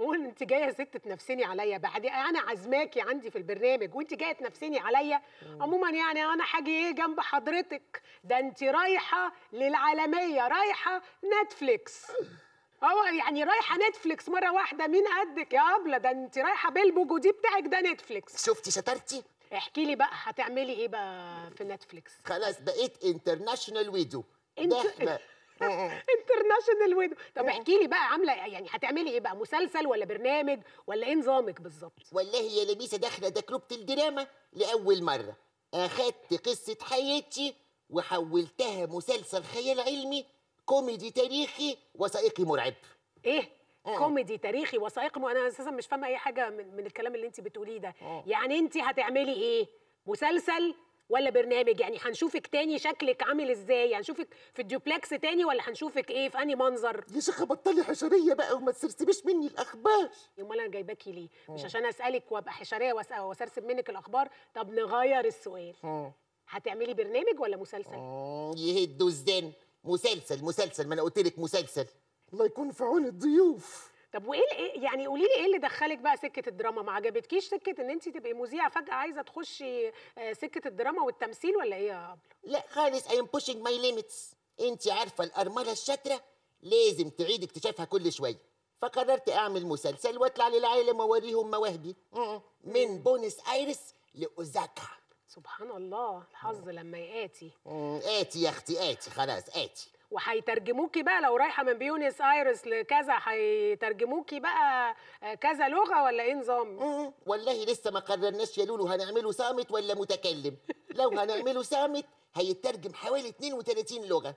وقول انت جايه ست تنفسني عليا بعد انا عازماكي عندي في البرنامج وانت جايه تنفسني عليا عموما يعني انا حاجه ايه جنب حضرتك ده انت رايحه للعالميه رايحه نتفليكس اه يعني رايحه نتفليكس مره واحده مين قدك يا ابله ده انت رايحه بالبوجو دي بتاعك ده نتفليكس شفتي شطارتي احكي لي بقى هتعملي ايه بقى في نتفليكس خلاص بقيت انترناشونال ويدو انت... انترناشونال ويدو طب احكي لي بقى عامله يعني هتعملي ايه بقى مسلسل ولا برنامج ولا ايه نظامك بالظبط والله يا لبيسه داخله تجربه الدراما لاول مره اخدت قصه حياتي وحولتها مسلسل خيال علمي كوميدي تاريخي وثائقي مرعب ايه أوه. كوميدي تاريخي وثائقي انا اساسا مش فاهمه اي حاجه من, من الكلام اللي انت بتقوليه ده أوه. يعني انت هتعملي ايه مسلسل ولا برنامج يعني هنشوفك تاني شكلك عامل ازاي يعني هنشوفك في الديوبلكس تاني ولا هنشوفك ايه في انهي منظر يا شيخه بطلي حشريه بقى وما تسرسبيش مني الاخبار امال انا جايباكي ليه مش عشان اسالك وابقى حشريه واسرسب منك الاخبار طب نغير السؤال مم. هتعملي برنامج ولا مسلسل آه، يهدوا الزن مسلسل مسلسل ما انا قلت لك مسلسل الله يكون في عون الضيوف طب وايه إيه، يعني قولي لي ايه اللي دخلك بقى سكه الدراما ما عجبتكيش سكه ان انت تبقي مذيعه فجاه عايزه تخشي آه، سكه الدراما والتمثيل ولا ايه يا ابله لا خالص اي ام بوشينج ماي ليميتس انت عارفه الارمله الشاطره لازم تعيد اكتشافها كل شويه فقررت اعمل مسلسل واطلع للعالم واوريهم مواهبي من بونس ايرس لاوزاكا سبحان الله الحظ لما ياتي اتي يا اختي اتي خلاص اتي وهيترجموكي بقى لو رايحه من بيونس ايرس لكذا هيترجموكي بقى آه، كذا لغه ولا ايه نظام؟ والله لسه ما قررناش يا لولو هنعمله صامت ولا متكلم لو هنعمله صامت هيترجم حوالي 32 لغه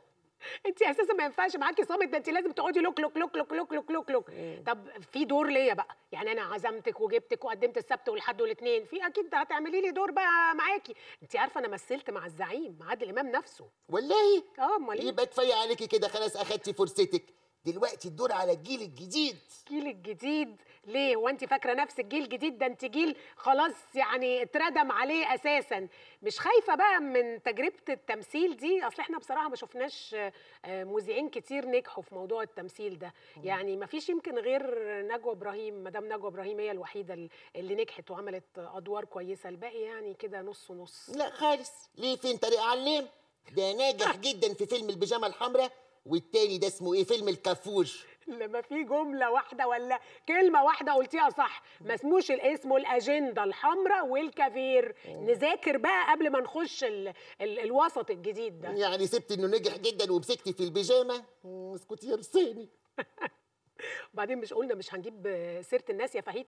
انت اساسا ما ينفعش معاكي صامت ده انت لازم تقعدي لوك لوك لوك لوك لوك لوك لوك لوك طب في دور ليا بقى يعني انا عزمتك وجبتك وقدمت السبت والحد والاثنين في اكيد هتعملي لي دور بقى معاكي انت عارفه انا مثلت مع الزعيم مع عادل امام نفسه والله اه امال ايه يبقى كفايه عليكي كده خلاص اخدتي فرصتك دلوقتي الدور على الجيل الجديد الجيل الجديد ليه هو انت فاكره نفس الجيل الجديد ده انت جيل خلاص يعني اتردم عليه اساسا مش خايفه بقى من تجربه التمثيل دي اصل احنا بصراحه ما شفناش آه، مذيعين كتير نجحوا في موضوع التمثيل ده يعني ما فيش يمكن غير نجوى ابراهيم مدام نجوى ابراهيم هي الوحيده اللي نجحت وعملت ادوار كويسه الباقي يعني كده نص نص لا خالص ليه فين طريق علم ده ناجح جدا في فيلم البيجامه الحمراء والتاني ده اسمه ايه فيلم الكافور لما في جمله واحده ولا كلمه واحده قلتيها صح ما اسموش اسمه الاجنده الحمراء والكافير نذاكر بقى قبل ما نخش الـ الـ الوسط الجديد ده يعني سبت انه نجح جدا ومسكتي في البيجامه اسكتي يا لساني وبعدين مش قلنا مش هنجيب سيره الناس يا فهيد